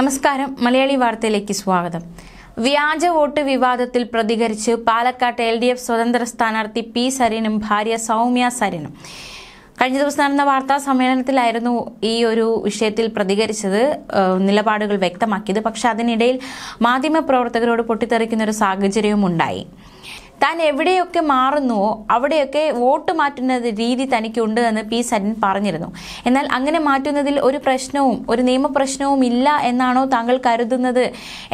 നമസ്കാരം മലയാളി വാർത്തയിലേക്ക് സ്വാഗതം വ്യാജ വോട്ട് വിവാദത്തിൽ പ്രതികരിച്ച് പാലക്കാട്ട് എൽ ഡി എഫ് സ്വതന്ത്ര സ്ഥാനാർത്ഥി പി സരിനും ഭാര്യ സൗമ്യ സരിനും കഴിഞ്ഞ ദിവസം നടന്ന വാർത്താ സമ്മേളനത്തിലായിരുന്നു ഈ ഒരു വിഷയത്തിൽ പ്രതികരിച്ചത് നിലപാടുകൾ വ്യക്തമാക്കിയത് പക്ഷെ അതിനിടയിൽ മാധ്യമപ്രവർത്തകരോട് പൊട്ടിത്തെറിക്കുന്ന ഒരു സാഹചര്യവും ഉണ്ടായി താൻ എവിടെയൊക്കെ മാറുന്നുവോ അവിടെയൊക്കെ വോട്ട് മാറ്റുന്ന രീതി തനിക്കുണ്ട് എന്ന് പി സരിൻ പറഞ്ഞിരുന്നു എന്നാൽ അങ്ങനെ മാറ്റുന്നതിൽ ഒരു പ്രശ്നവും ഒരു നിയമപ്രശ്നവും ഇല്ല എന്നാണോ താങ്കൾ കരുതുന്നത്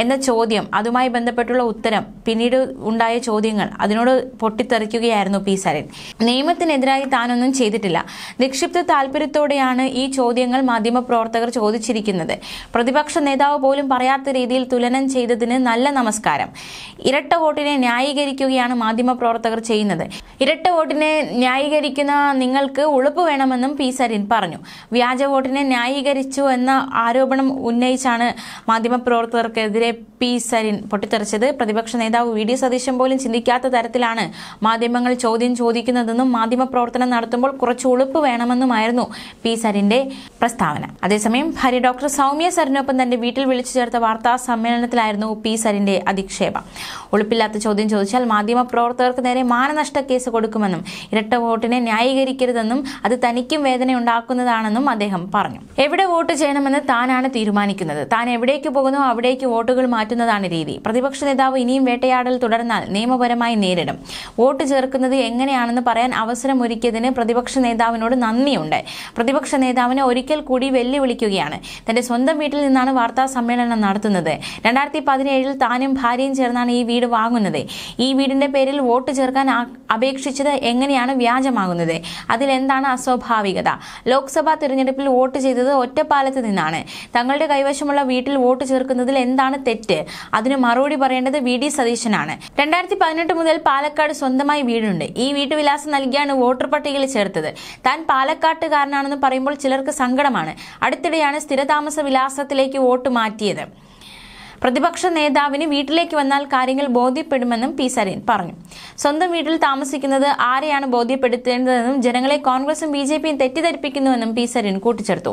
എന്ന ചോദ്യം അതുമായി ബന്ധപ്പെട്ടുള്ള ഉത്തരം പിന്നീട് ഉണ്ടായ ചോദ്യങ്ങൾ അതിനോട് പൊട്ടിത്തെറിക്കുകയായിരുന്നു പി സരിൻ നിയമത്തിനെതിരായി താനൊന്നും ചെയ്തിട്ടില്ല നിക്ഷിപ്ത താല്പര്യത്തോടെയാണ് ഈ ചോദ്യങ്ങൾ മാധ്യമപ്രവർത്തകർ ചോദിച്ചിരിക്കുന്നത് പ്രതിപക്ഷ നേതാവ് പോലും പറയാത്ത രീതിയിൽ തുലനം ചെയ്തതിന് നല്ല നമസ്കാരം ഇരട്ട വോട്ടിനെ ന്യായീകരിക്കുകയാണ് മാധ്യമ പ്രവർത്തകർ ചെയ്യുന്നത് ഇരട്ട വോട്ടിനെ ന്യായീകരിക്കുന്ന നിങ്ങൾക്ക് ഉളുപ്പ് വേണമെന്നും പി സരിൻ പറഞ്ഞു വ്യാജ വോട്ടിനെ ന്യായീകരിച്ചു എന്ന ആരോപണം ഉന്നയിച്ചാണ് മാധ്യമപ്രവർത്തകർക്കെതിരെ പി സരിൻ പൊട്ടിത്തെറിച്ചത് പ്രതിപക്ഷ നേതാവ് വി ഡി സതീശൻ പോലും ചിന്തിക്കാത്ത തരത്തിലാണ് മാധ്യമങ്ങൾ ചോദ്യം ചോദിക്കുന്നതെന്നും മാധ്യമപ്രവർത്തനം നടത്തുമ്പോൾ കുറച്ച് ഉളുപ്പ് വേണമെന്നുമായിരുന്നു പി സരിന്റെ പ്രസ്താവന അതേസമയം ഭാര്യ ഡോക്ടർ സൗമ്യ സരിനൊപ്പം തന്റെ വീട്ടിൽ വിളിച്ചു ചേർത്ത വാർത്താ സമ്മേളനത്തിലായിരുന്നു പി സരിന്റെ അധിക്ഷേപം ഉളുപ്പില്ലാത്ത ചോദ്യം ചോദിച്ചാൽ മാധ്യമ മാധ്യമപ്രവർത്തകർക്ക് നേരെ മാനനഷ്ട കേസ് കൊടുക്കുമെന്നും ഇരട്ട വോട്ടിനെ ന്യായീകരിക്കരുതെന്നും അത് തനിക്കും വേദന ഉണ്ടാക്കുന്നതാണെന്നും അദ്ദേഹം പറഞ്ഞു എവിടെ വോട്ട് ചെയ്യണമെന്ന് താനാണ് തീരുമാനിക്കുന്നത് താൻ എവിടേക്ക് പോകുന്നു അവിടേക്ക് വോട്ടുകൾ മാറ്റുന്നതാണ് രീതി പ്രതിപക്ഷ നേതാവ് ഇനിയും വേട്ടയാടൽ തുടർന്നാൽ നിയമപരമായി നേരിടും വോട്ട് ചേർക്കുന്നത് എങ്ങനെയാണെന്ന് പറയാൻ അവസരം ഒരുക്കിയതിന് പ്രതിപക്ഷ നേതാവിനോട് നന്ദിയുണ്ട് പ്രതിപക്ഷ നേതാവിനെ ഒരിക്കൽ കൂടി വെല്ലുവിളിക്കുകയാണ് തന്റെ സ്വന്തം വീട്ടിൽ നിന്നാണ് വാർത്താ സമ്മേളനം നടത്തുന്നത് രണ്ടായിരത്തി പതിനേഴിൽ താനും ഭാര്യയും ചേർന്നാണ് ഈ വീട് വാങ്ങുന്നത് ഈ വീടിന്റെ പേരിൽ വോട്ട് ചേർക്കാൻ അപേക്ഷിച്ചത് എങ്ങനെയാണ് വ്യാജമാകുന്നത് അതിലെന്താണ് അസ്വാഭാവികത ലോക്സഭാ തിരഞ്ഞെടുപ്പിൽ വോട്ട് ചെയ്തത് ഒറ്റപ്പാലത്ത് നിന്നാണ് തങ്ങളുടെ കൈവശമുള്ള വീട്ടിൽ വോട്ട് ചേർക്കുന്നതിൽ എന്താണ് തെറ്റ് അതിന് മറുപടി പറയേണ്ടത് വി ഡി സതീശനാണ് രണ്ടായിരത്തി പതിനെട്ട് മുതൽ പാലക്കാട് സ്വന്തമായി വീടുണ്ട് ഈ വീട്ടുവിലാസം നൽകിയാണ് വോട്ടർ പട്ടികയിൽ ചേർത്തത് താൻ പാലക്കാട്ടുകാരനാണെന്ന് പറയുമ്പോൾ ചിലർക്ക് സങ്കടമാണ് അടുത്തിടെയാണ് സ്ഥിരതാമസ വിലാസത്തിലേക്ക് വോട്ട് മാറ്റിയത് പ്രതിപക്ഷ നേതാവിന് വീട്ടിലേക്ക് വന്നാൽ കാര്യങ്ങൾ ബോധ്യപ്പെടുമെന്നും പി സരീൻ പറഞ്ഞു സ്വന്തം വീട്ടിൽ താമസിക്കുന്നത് ആരെയാണ് ബോധ്യപ്പെടുത്തേണ്ടതെന്നും ജനങ്ങളെ കോൺഗ്രസും ബി ജെ പിയും തെറ്റിദ്ധരിപ്പിക്കുന്നുവെന്നും പി സരിൻ കൂട്ടിച്ചേർത്തു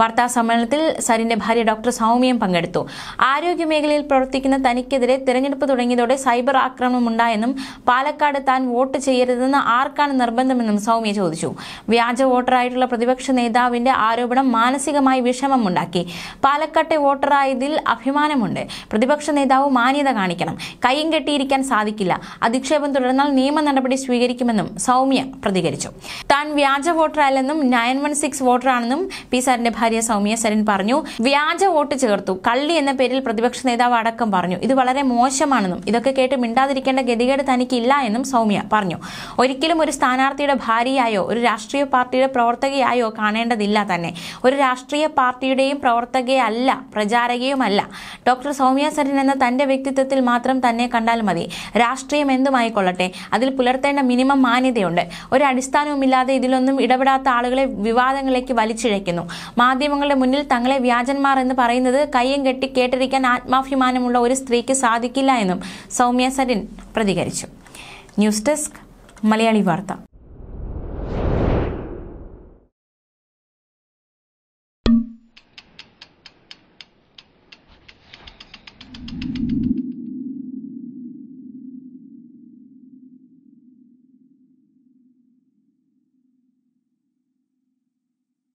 വാർത്താ സമ്മേളനത്തിൽ സരിന്റെ ഭാര്യ ഡോക്ടർ സൗമ്യം പങ്കെടുത്തു ആരോഗ്യ മേഖലയിൽ പ്രവർത്തിക്കുന്ന തനിക്കെതിരെ തെരഞ്ഞെടുപ്പ് തുടങ്ങിയതോടെ സൈബർ ആക്രമണം ഉണ്ടായെന്നും പാലക്കാട് താൻ വോട്ട് ചെയ്യരുതെന്ന് ആർക്കാണ് നിർബന്ധമെന്നും സൗമ്യ ചോദിച്ചു വ്യാജ വോട്ടറായിട്ടുള്ള പ്രതിപക്ഷ നേതാവിന്റെ ആരോപണം മാനസികമായി വിഷമമുണ്ടാക്കി പാലക്കാട്ടെ വോട്ടറായതിൽ അഭിമാനമുണ്ട് പ്രതിപക്ഷ നേതാവ് മാന്യത കാണിക്കണം കയ്യും കെട്ടിയിരിക്കാൻ സാധിക്കില്ല അധിക്ഷേപം തുടർ തുടർന്നാൽ നിയമ നടപടി സ്വീകരിക്കുമെന്നും സൗമ്യ പ്രതികരിച്ചു താൻ വ്യാജ വോട്ടറല്ലെന്നും നയൻ വൺ സിക്സ് വോട്ടറാണെന്നും പി സാറിന്റെ ഭാര്യ സൗമ്യ സരൻ പറഞ്ഞു വ്യാജ വോട്ട് ചേർത്തു കള്ളി എന്ന പേരിൽ പ്രതിപക്ഷ നേതാവ് അടക്കം പറഞ്ഞു ഇത് വളരെ മോശമാണെന്നും ഇതൊക്കെ കേട്ട് മിണ്ടാതിരിക്കേണ്ട ഗതികേട് തനിക്കില്ല എന്നും സൗമ്യ പറഞ്ഞു ഒരിക്കലും ഒരു സ്ഥാനാർത്ഥിയുടെ ഭാര്യയായോ ഒരു രാഷ്ട്രീയ പാർട്ടിയുടെ പ്രവർത്തകയായോ കാണേണ്ടതില്ല തന്നെ ഒരു രാഷ്ട്രീയ പാർട്ടിയുടെയും പ്രവർത്തകയല്ല പ്രചാരകയുമല്ല ഡോക്ടർ സൗമ്യ സരൻ എന്ന തന്റെ വ്യക്തിത്വത്തിൽ മാത്രം തന്നെ കണ്ടാൽ മതി രാഷ്ട്രീയം എന്തുമായിക്കൊള്ളട്ടെ ആവട്ടെ അതിൽ പുലർത്തേണ്ട മിനിമം മാന്യതയുണ്ട് ഒരു അടിസ്ഥാനവുമില്ലാതെ ഇതിലൊന്നും ഇടപെടാത്ത ആളുകളെ വിവാദങ്ങളിലേക്ക് വലിച്ചിഴയ്ക്കുന്നു മാധ്യമങ്ങളുടെ മുന്നിൽ തങ്ങളെ വ്യാജന്മാർ എന്ന് പറയുന്നത് കയ്യും കെട്ടി കേട്ടിരിക്കാൻ ആത്മാഭിമാനമുള്ള ഒരു സ്ത്രീക്ക് സാധിക്കില്ല എന്നും സൗമ്യ സരിൻ പ്രതികരിച്ചു ന്യൂസ് ഡെസ്ക് മലയാളി വാർത്ത